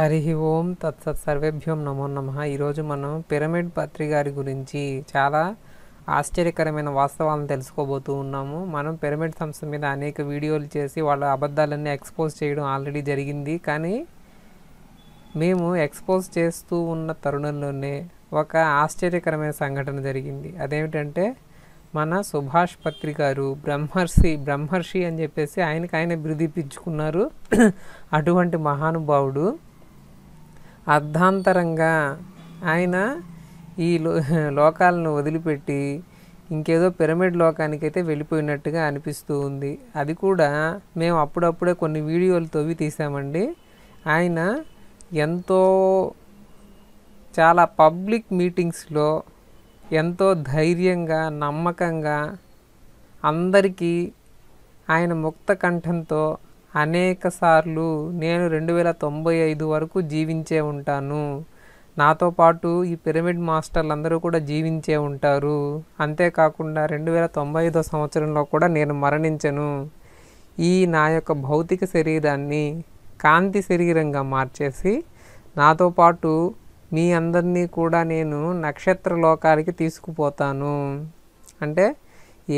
హరి ఓం తత్సత్ సర్వేభ్యం నమో నమ ఈరోజు మనం పిరమిడ్ పత్రి గారి గురించి చాలా ఆశ్చర్యకరమైన వాస్తవాలను తెలుసుకోబోతూ ఉన్నాము మనం పిరమిడ్ సంస్థ మీద అనేక వీడియోలు చేసి వాళ్ళ అబద్ధాలన్నీ ఎక్స్పోజ్ చేయడం ఆల్రెడీ జరిగింది కానీ మేము ఎక్స్పోజ్ చేస్తూ ఉన్న తరుణంలోనే ఒక ఆశ్చర్యకరమైన సంఘటన జరిగింది అదేమిటంటే మన సుభాష్ పత్రి గారు బ్రహ్మర్షి బ్రహ్మర్షి అని చెప్పేసి ఆయనకు ఆయన బిరుదిపించుకున్నారు అటువంటి మహానుభావుడు అర్ధాంతరంగా ఆయన ఈ లోకాలను వదిలిపెట్టి ఇంకేదో పిరమిడ్ లోకానికైతే వెళ్ళిపోయినట్టుగా అనిపిస్తూ ఉంది అది కూడా మేము అప్పుడప్పుడే కొన్ని వీడియోలు తవ్వి తీసామండి ఆయన ఎంతో చాలా పబ్లిక్ మీటింగ్స్లో ఎంతో ధైర్యంగా నమ్మకంగా అందరికీ ఆయన ముక్త కంఠంతో అనేక సార్లు నేను రెండు వేల తొంభై ఐదు వరకు జీవించే ఉంటాను నాతో పాటు ఈ పిరమిడ్ మాస్టర్లు అందరూ కూడా జీవించే ఉంటారు అంతేకాకుండా రెండు వేల తొంభై ఐదో సంవత్సరంలో కూడా నేను మరణించను ఈ నా యొక్క భౌతిక శరీరాన్ని కాంతి శరీరంగా మార్చేసి నాతో పాటు మీ అందరినీ కూడా నేను నక్షత్ర లోకాలకి తీసుకుపోతాను అంటే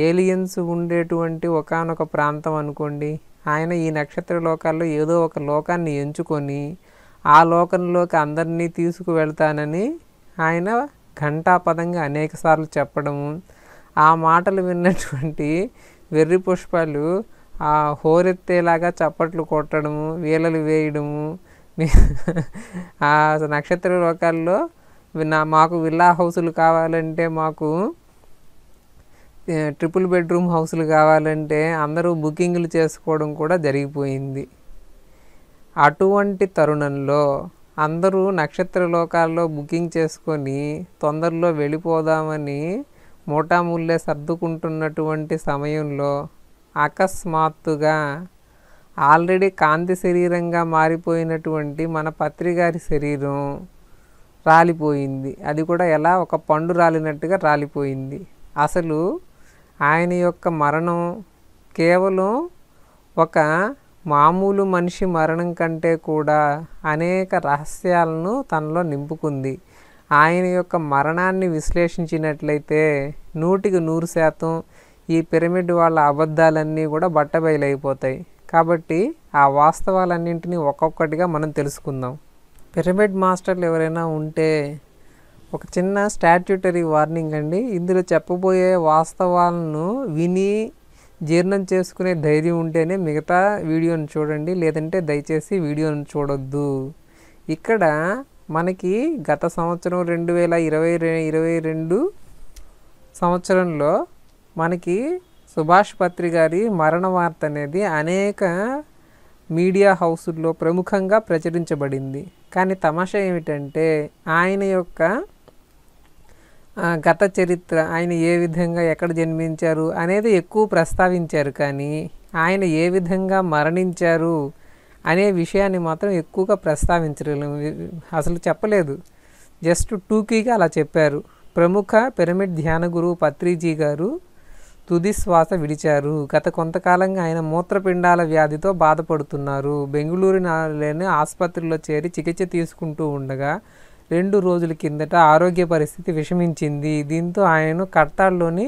ఏలియన్స్ ఉండేటువంటి ఒకనొక ప్రాంతం అనుకోండి ఆయన ఈ నక్షత్ర లోకాల్లో ఏదో ఒక లోకాన్ని ఎంచుకొని ఆ లోకంలోకి అందరినీ తీసుకువెళ్తానని ఆయన ఘంటాపదంగా అనేకసార్లు చెప్పడము ఆ మాటలు విన్నటువంటి వెర్రి పుష్పాలు ఆ హోరెత్తేలాగా చప్పట్లు కొట్టడము వీలలు వేయడము ఆ నక్షత్ర లోకాల్లో నా మాకు విల్లా హౌసులు కావాలంటే మాకు ట్రిపుల్ బెడ్రూమ్ హౌస్లు కావాలంటే అందరూ బుకింగ్లు చేసుకోవడం కూడా జరిగిపోయింది అటువంటి తరుణంలో అందరూ నక్షత్ర లోకాల్లో బుకింగ్ చేసుకొని తొందరలో వెళ్ళిపోదామని మూటాముళ్ళే సర్దుకుంటున్నటువంటి సమయంలో అకస్మాత్తుగా ఆల్రెడీ కాంతి శరీరంగా మారిపోయినటువంటి మన పత్రిగారి శరీరం రాలిపోయింది అది కూడా ఎలా ఒక పండు రాలినట్టుగా రాలిపోయింది అసలు ఆయన యొక్క మరణం కేవలం ఒక మామూలు మనిషి మరణం కంటే కూడా అనేక రహస్యాలను తనలో నింపుకుంది ఆయన యొక్క మరణాన్ని విశ్లేషించినట్లయితే నూటికి నూరు శాతం ఈ పిరమిడ్ వాళ్ళ అబద్ధాలన్నీ కూడా బట్టబయలైపోతాయి కాబట్టి ఆ వాస్తవాలన్నింటినీ ఒక్కొక్కటిగా మనం తెలుసుకుందాం పిరమిడ్ మాస్టర్లు ఎవరైనా ఉంటే ఒక చిన్న స్టాట్యూటరీ వార్నింగ్ అండి ఇందులో చెప్పబోయే వాస్తవాలను విని జీర్ణం చేసుకునే ధైర్యం ఉంటేనే మిగతా వీడియోని చూడండి లేదంటే దయచేసి వీడియోను చూడొద్దు ఇక్కడ మనకి గత సంవత్సరం రెండు వేల ఇరవై ఇరవై రెండు సంవత్సరంలో మనకి సుభాష్ పత్రి గారి మరణ వార్త అనేది అనేక మీడియా హౌసుల్లో ప్రముఖంగా ప్రచురించబడింది కానీ తమాషా ఏమిటంటే ఆయన యొక్క గత చరిత్ర ఆయన ఏ విధంగా ఎక్కడ జన్మించారు అనేది ఎక్కువ ప్రస్తావించారు కానీ ఆయన ఏ విధంగా మరణించారు అనే విషయాన్ని మాత్రం ఎక్కువగా ప్రస్తావించలేదు అసలు చెప్పలేదు జస్ట్ టూకీగా అలా చెప్పారు ప్రముఖ పిరమిడ్ ధ్యాన గురువు పత్రిజీ గారు తుది శ్వాస విడిచారు గత కొంతకాలంగా ఆయన మూత్రపిండాల వ్యాధితో బాధపడుతున్నారు బెంగళూరు లేని ఆసుపత్రిలో చేరి చికిత్స తీసుకుంటూ ఉండగా రెండు రోజుల కిందట ఆరోగ్య పరిస్థితి విషమించింది దీంతో ఆయనను కట్టాల్లోని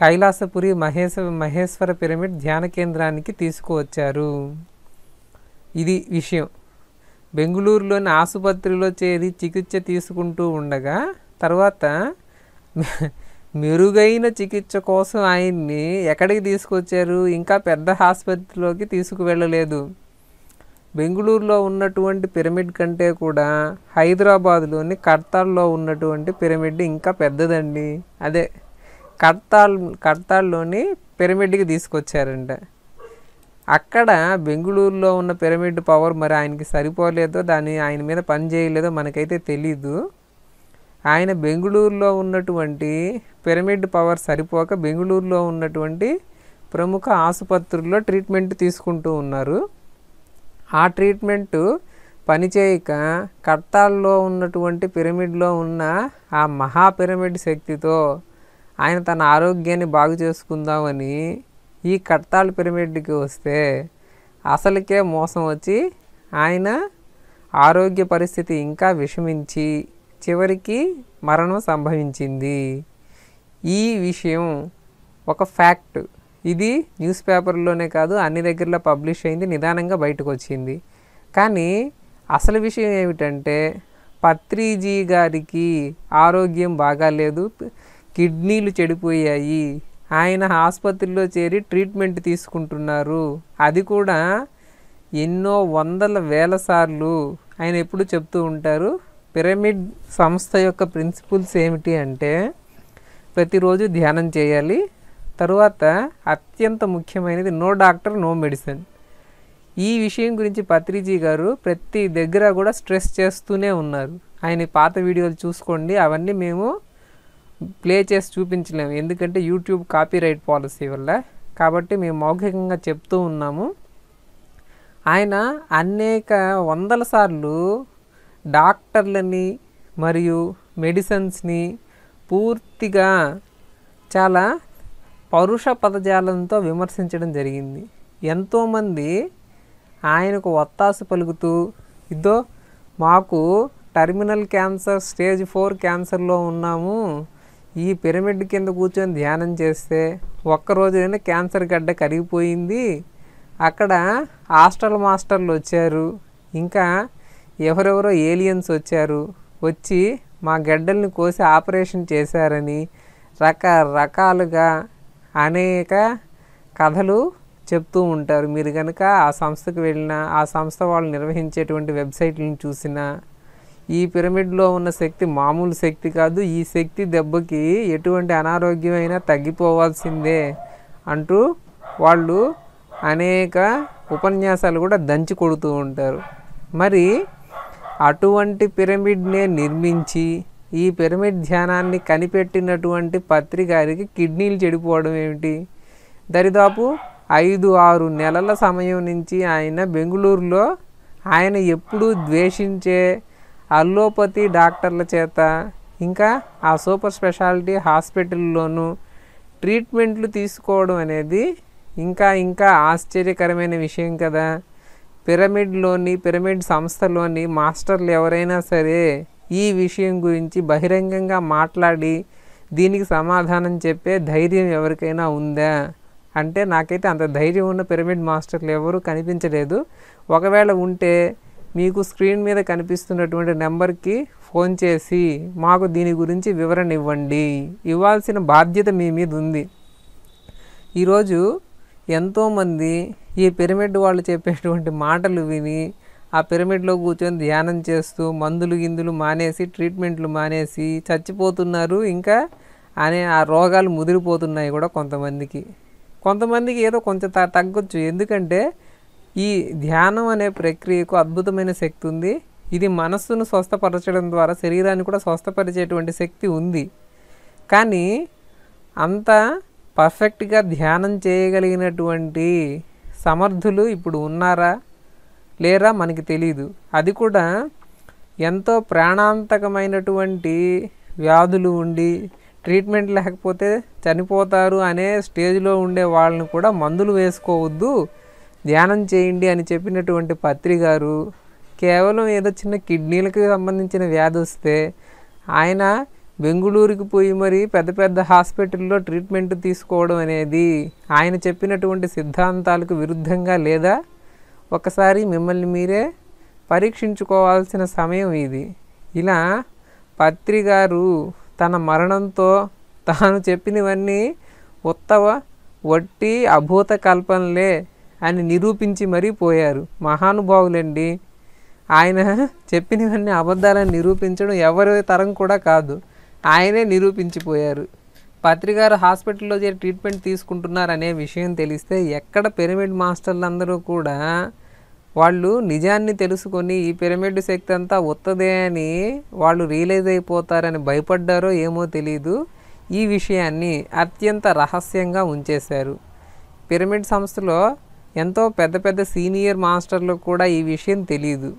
కైలాసపురి మహేశ్వ మహేశ్వర పిరమిడ్ ధ్యాన కేంద్రానికి తీసుకువచ్చారు ఇది విషయం బెంగళూరులోని ఆసుపత్రిలో చేరి చికిత్స తీసుకుంటూ ఉండగా తర్వాత మెరుగైన చికిత్స కోసం ఆయన్ని ఎక్కడికి తీసుకొచ్చారు ఇంకా పెద్ద ఆసుపత్రిలోకి తీసుకువెళ్ళలేదు బెంగళూరులో ఉన్నటువంటి పిరమిడ్ కంటే కూడా హైదరాబాద్లోని కర్తాల్లో ఉన్నటువంటి పిరమిడ్ ఇంకా పెద్దదండి అదే కర్తాల్ కర్తాల్లోని పిరమిడ్కి తీసుకొచ్చారంట అక్కడ బెంగళూరులో ఉన్న పిరమిడ్ పవర్ మరి ఆయనకి సరిపోలేదో దాని ఆయన మీద పని చేయలేదో మనకైతే తెలీదు ఆయన బెంగళూరులో ఉన్నటువంటి పిరమిడ్ పవర్ సరిపోక బెంగళూరులో ఉన్నటువంటి ప్రముఖ ఆసుపత్రుల్లో ట్రీట్మెంట్ తీసుకుంటూ ఉన్నారు ఆ ట్రీట్మెంటు పనిచేయక కట్టాల్లో ఉన్నటువంటి పిరమిడ్లో ఉన్న ఆ మహాపిరమిడ్ శక్తితో ఆయన తన ఆరోగ్యాన్ని బాగు చేసుకుందామని ఈ కట్టాల పిరమిడ్కి వస్తే అసలుకే మోసం వచ్చి ఆయన ఆరోగ్య పరిస్థితి ఇంకా విషమించి చివరికి మరణం సంభవించింది ఈ విషయం ఒక ఫ్యాక్ట్ ఇది న్యూస్ పేపర్లోనే కాదు అన్ని దగ్గరలో పబ్లిష్ అయింది నిదానంగా బయటకు వచ్చింది కానీ అసలు విషయం ఏమిటంటే పత్రిజీ గారికి ఆరోగ్యం బాగాలేదు కిడ్నీలు చెడిపోయాయి ఆయన ఆసుపత్రిలో చేరి ట్రీట్మెంట్ తీసుకుంటున్నారు అది కూడా ఎన్నో వందల వేల సార్లు ఆయన ఎప్పుడు చెప్తూ ఉంటారు పిరమిడ్ సంస్థ యొక్క ప్రిన్సిపల్స్ ఏమిటి అంటే ప్రతిరోజు ధ్యానం చేయాలి తరువాత అత్యంత ముఖ్యమైనది నో డాక్టర్ నో మెడిసిన్ ఈ విషయం గురించి పత్రిజీ గారు ప్రతి దగ్గర కూడా స్ట్రెస్ చేస్తూనే ఉన్నారు ఆయన పాత వీడియోలు చూసుకోండి అవన్నీ మేము ప్లే చేసి చూపించలేము ఎందుకంటే యూట్యూబ్ కాపీరైట్ పాలసీ వల్ల కాబట్టి మేము మౌఖికంగా చెప్తూ ఉన్నాము ఆయన అనేక వందల సార్లు డాక్టర్లని మరియు మెడిసిన్స్ని పూర్తిగా చాలా పరుష పదజాలంతో విమర్శించడం జరిగింది ఎంతోమంది ఆయనకు ఒత్తాసు పలుకుతూ ఇదో మాకు టర్మినల్ క్యాన్సర్ స్టేజ్ ఫోర్ క్యాన్సర్లో ఉన్నాము ఈ పిరమిడ్ కింద కూర్చొని ధ్యానం చేస్తే ఒక్కరోజైనా క్యాన్సర్ గడ్డ కరిగిపోయింది అక్కడ హాస్టల్ మాస్టర్లు వచ్చారు ఇంకా ఎవరెవరో ఏలియన్స్ వచ్చారు వచ్చి మా గడ్డల్ని కోసి ఆపరేషన్ చేశారని రకరకాలుగా అనేక కథలు చెప్తూ ఉంటారు మీరు కనుక ఆ సంస్థకు వెళ్ళినా ఆ సంస్థ వాళ్ళు నిర్వహించేటువంటి వెబ్సైట్లను చూసినా ఈ పిరమిడ్లో ఉన్న శక్తి మామూలు శక్తి కాదు ఈ శక్తి దెబ్బకి ఎటువంటి అనారోగ్యమైనా తగ్గిపోవాల్సిందే అంటూ వాళ్ళు అనేక ఉపన్యాసాలు కూడా దంచి కొడుతూ ఉంటారు మరి అటువంటి పిరమిడ్నే నిర్మించి ఈ పిరమిడ్ ధ్యానాన్ని కనిపెట్టినటువంటి పత్రి గారికి కిడ్నీలు చెడిపోవడం ఏమిటి దరిదాపు ఐదు ఆరు నెలల సమయం నుంచి ఆయన బెంగళూరులో ఆయన ఎప్పుడూ ద్వేషించే అల్లోపతి డాక్టర్ల చేత ఇంకా ఆ సూపర్ స్పెషాలిటీ హాస్పిటల్లోనూ ట్రీట్మెంట్లు తీసుకోవడం అనేది ఇంకా ఇంకా ఆశ్చర్యకరమైన విషయం కదా పిరమిడ్లోని పిరమిడ్ సంస్థలోని మాస్టర్లు ఎవరైనా సరే ఈ విషయం గురించి బహిరంగంగా మాట్లాడి దీనికి సమాధానం చెప్పే ధైర్యం ఎవరికైనా ఉందా అంటే నాకైతే అంత ధైర్యం ఉన్న పిరమిడ్ మాస్టర్లు ఎవరూ కనిపించలేదు ఒకవేళ ఉంటే మీకు స్క్రీన్ మీద కనిపిస్తున్నటువంటి నెంబర్కి ఫోన్ చేసి మాకు దీని గురించి వివరణ ఇవ్వండి ఇవ్వాల్సిన బాధ్యత మీ మీద ఉంది ఈరోజు ఎంతోమంది ఈ పిరమిడ్ వాళ్ళు చెప్పేటువంటి మాటలు విని ఆ పిరమిడ్లో కూర్చొని ధ్యానం చేస్తూ మందులు గిందులు మానేసి ట్రీట్మెంట్లు మానేసి చచ్చిపోతున్నారు ఇంకా అనే ఆ రోగాలు ముదిరిపోతున్నాయి కూడా కొంతమందికి కొంతమందికి ఏదో కొంచెం తగ్గొచ్చు ఎందుకంటే ఈ ధ్యానం అనే ప్రక్రియకు అద్భుతమైన శక్తి ఉంది ఇది మనస్సును స్వస్థపరచడం ద్వారా శరీరాన్ని కూడా స్వస్థపరిచేటువంటి శక్తి ఉంది కానీ అంత పర్ఫెక్ట్గా ధ్యానం చేయగలిగినటువంటి సమర్థులు ఇప్పుడు ఉన్నారా లేరా మనకి తెలియదు అది కూడా ఎంతో ప్రాణాంతకమైనటువంటి వ్యాధులు ఉండి ట్రీట్మెంట్ లేకపోతే చనిపోతారు అనే స్టేజ్లో ఉండే వాళ్ళని కూడా మందులు వేసుకోవద్దు ధ్యానం చేయండి అని చెప్పినటువంటి పత్రి గారు కేవలం ఏదో చిన్న కిడ్నీలకు సంబంధించిన వ్యాధి వస్తే ఆయన బెంగుళూరుకి పోయి మరి పెద్ద పెద్ద హాస్పిటల్లో ట్రీట్మెంట్ తీసుకోవడం అనేది ఆయన చెప్పినటువంటి సిద్ధాంతాలకు విరుద్ధంగా లేదా ఒకసారి మిమ్మల్ని మీరే పరీక్షించుకోవాల్సిన సమయం ఇది ఇలా పత్రి గారు తన మరణంతో తాను చెప్పినవన్నీ ఉత్తవ వట్టి అభూత కల్పనలే అని నిరూపించి మరీ పోయారు మహానుభావులండి ఆయన చెప్పినవన్నీ అబద్ధాలను నిరూపించడం ఎవరి తరం కూడా కాదు ఆయనే నిరూపించిపోయారు పత్రి గారు హాస్పిటల్లో చేరి ట్రీట్మెంట్ తీసుకుంటున్నారనే విషయం తెలిస్తే ఎక్కడ పిరమిడ్ మాస్టర్లందరూ కూడా వాళ్ళు నిజాన్ని తెలుసుకొని ఈ పిరమిడ్ శక్తి అంతా వత్తదే అని వాళ్ళు రియలైజ్ అయిపోతారని భయపడ్డారో ఏమో తెలియదు ఈ విషయాన్ని అత్యంత రహస్యంగా ఉంచేశారు పిరమిడ్ సంస్థలో ఎంతో పెద్ద పెద్ద సీనియర్ మాస్టర్లకు కూడా ఈ విషయం తెలియదు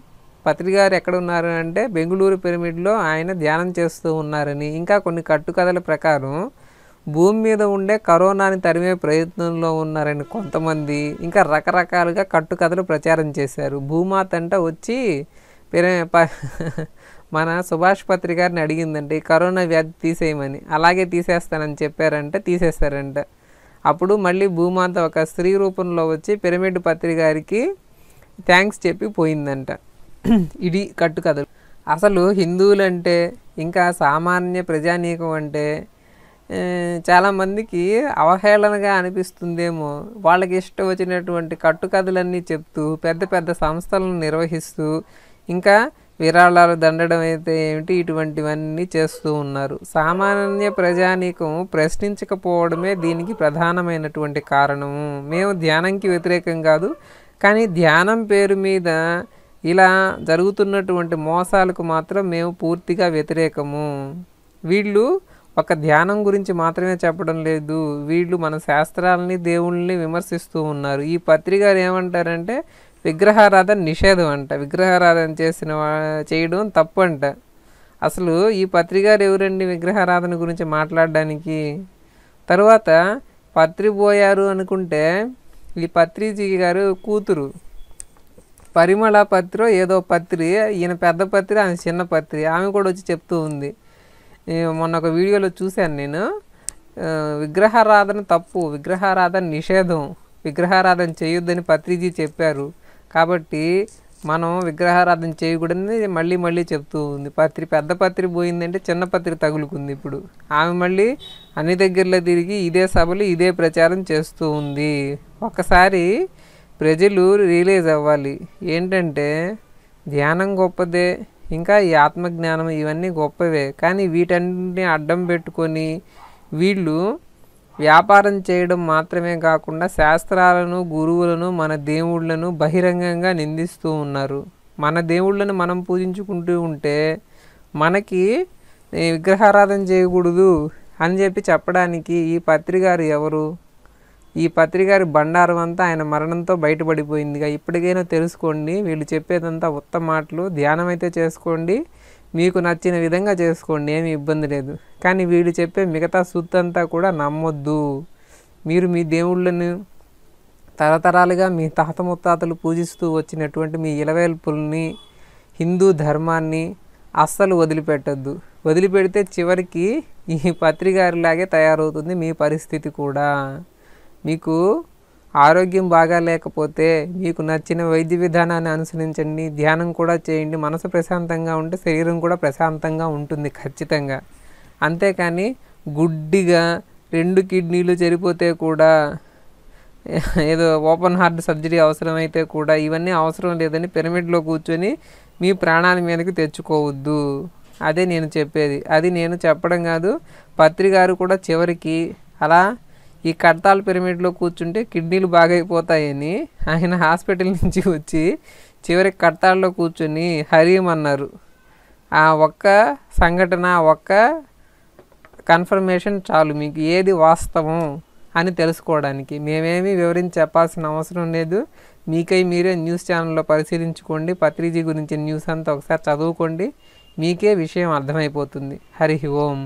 పత్రికారు ఎక్కడ ఉన్నారు అంటే బెంగళూరు పిరమిడ్లో ఆయన ధ్యానం చేస్తూ ఉన్నారని ఇంకా కొన్ని కట్టుకథల ప్రకారం భూమి మీద ఉండే కరోనాని తరిమే ప్రయత్నంలో ఉన్నారని కొంతమంది ఇంకా రకరకాలుగా కట్టుకథలు ప్రచారం చేశారు భూమాత అంటే వచ్చి మన సుభాష్ పత్రి గారిని అడిగిందంటే కరోనా వ్యాధి తీసేయమని అలాగే తీసేస్తానని చెప్పారంటే తీసేస్తారంట అప్పుడు మళ్ళీ భూమాంత ఒక స్త్రీ రూపంలో వచ్చి పిరమిడ్ పత్రి గారికి థ్యాంక్స్ చెప్పి పోయిందంట ఇది కట్టుకథలు అసలు హిందువులంటే ఇంకా సామాన్య ప్రజానీకం అంటే చాలామందికి అవహేళనగా అనిపిస్తుందేమో వాళ్ళకి ఇష్టం వచ్చినటువంటి కట్టుకథలన్నీ చెప్తూ పెద్ద పెద్ద సంస్థలను నిర్వహిస్తూ ఇంకా విరాళాలు దండడం అయితే ఏమిటి ఇటువంటివన్నీ చేస్తూ ఉన్నారు సామాన్య ప్రజానీకం ప్రశ్నించకపోవడమే దీనికి ప్రధానమైనటువంటి కారణము మేము ధ్యానంకి వ్యతిరేకం కాదు కానీ ధ్యానం పేరు మీద ఇలా జరుగుతున్నటువంటి మోసాలకు మాత్రం మేము పూర్తిగా వ్యతిరేకము వీళ్ళు ఒక ధ్యానం గురించి మాత్రమే చెప్పడం లేదు వీళ్ళు మన శాస్త్రాలని దేవుళ్ళని విమర్శిస్తూ ఉన్నారు ఈ పత్రికారు ఏమంటారంటే విగ్రహారాధన నిషేధం అంట విగ్రహారాధన చేసిన చేయడం తప్పు అంట అసలు ఈ పత్రికారు ఎవరండి విగ్రహారాధన గురించి మాట్లాడడానికి తర్వాత పోయారు అనుకుంటే ఈ పత్రిజీ గారు కూతురు పరిమళ పత్రి ఏదో పత్రి ఈయన పెద్ద పత్రి ఆయన చిన్న పత్రి ఆమె కూడా వచ్చి చెప్తూ ఉంది మొన్న ఒక వీడియోలో చూశాను నేను విగ్రహారాధన తప్పు విగ్రహారాధన నిషేధం విగ్రహారాధన చేయొద్దని పత్రిజీ చెప్పారు కాబట్టి మనం విగ్రహారాధన చేయకూడదని మళ్ళీ మళ్ళీ చెప్తూ ఉంది పత్రి పెద్ద పత్రి పోయిందంటే చిన్న పత్రి తగులుకుంది ఇప్పుడు ఆమె మళ్ళీ అన్ని దగ్గరలో తిరిగి ఇదే సభలు ఇదే ప్రచారం చేస్తూ ఉంది ఒకసారి ప్రజలు రియలైజ్ అవ్వాలి ఏంటంటే ధ్యానం గొప్పదే ఇంకా ఈ ఆత్మజ్ఞానం ఇవన్నీ గొప్పవే కానీ వీటన్నిటిని అడ్డం పెట్టుకొని వీళ్ళు వ్యాపారం చేయడం మాత్రమే కాకుండా శాస్త్రాలను గురువులను మన దేవుళ్లను బహిరంగంగా నిందిస్తూ ఉన్నారు మన దేవుళ్ళను మనం పూజించుకుంటూ ఉంటే మనకి విగ్రహారాధన చేయకూడదు అని చెప్పి చెప్పడానికి ఈ పత్రికారు ఎవరు ఈ పత్రికారి బండారం అంతా ఆయన మరణంతో బయటపడిపోయిందిగా ఇప్పటికైనా తెలుసుకోండి వీళ్ళు చెప్పేదంతా ఉత్తమ మాటలు ధ్యానం అయితే చేసుకోండి మీకు నచ్చిన విధంగా చేసుకోండి ఏమి ఇబ్బంది లేదు కానీ వీళ్ళు చెప్పే మిగతా సుత్తంతా కూడా నమ్మొద్దు మీరు మీ దేవుళ్ళను తరతరాలుగా మీ తాత ముత్తాతలు పూజిస్తూ వచ్చినటువంటి మీ ఇలవేల్పుల్ని హిందూ ధర్మాన్ని అస్సలు వదిలిపెట్టద్దు వదిలిపెడితే చివరికి ఈ పత్రికారిలాగే తయారవుతుంది మీ పరిస్థితి కూడా మీకు ఆరోగ్యం బాగా లేకపోతే మీకు నచ్చిన వైద్య విధానాన్ని అనుసరించండి ధ్యానం కూడా చేయండి మనసు ప్రశాంతంగా ఉంటే శరీరం కూడా ప్రశాంతంగా ఉంటుంది ఖచ్చితంగా అంతేకాని గుడ్డిగా రెండు కిడ్నీలు చెడిపోతే కూడా ఏదో ఓపెన్ హార్ట్ సర్జరీ అవసరమైతే కూడా ఇవన్నీ అవసరం లేదని పిరమిడ్లో కూర్చొని మీ ప్రాణాల మీదకి తెచ్చుకోవద్దు అదే నేను చెప్పేది అది నేను చెప్పడం కాదు పత్రికారు కూడా చివరికి అలా ఈ కడతాల పిరమిడ్లో కూర్చుంటే కిడ్నీలు బాగైపోతాయని ఆయన హాస్పిటల్ నుంచి వచ్చి చివరి కడతాల్లో కూర్చొని హరీం అన్నారు ఆ ఒక్క సంఘటన ఒక్క కన్ఫర్మేషన్ చాలు మీకు ఏది వాస్తవం అని తెలుసుకోవడానికి మేమేమి వివరించి చెప్పాల్సిన అవసరం లేదు మీకై మీరే న్యూస్ ఛానల్లో పరిశీలించుకోండి పత్రిజీ గురించి న్యూస్ అంతా ఒకసారి చదువుకోండి మీకే విషయం అర్థమైపోతుంది హరి ఓం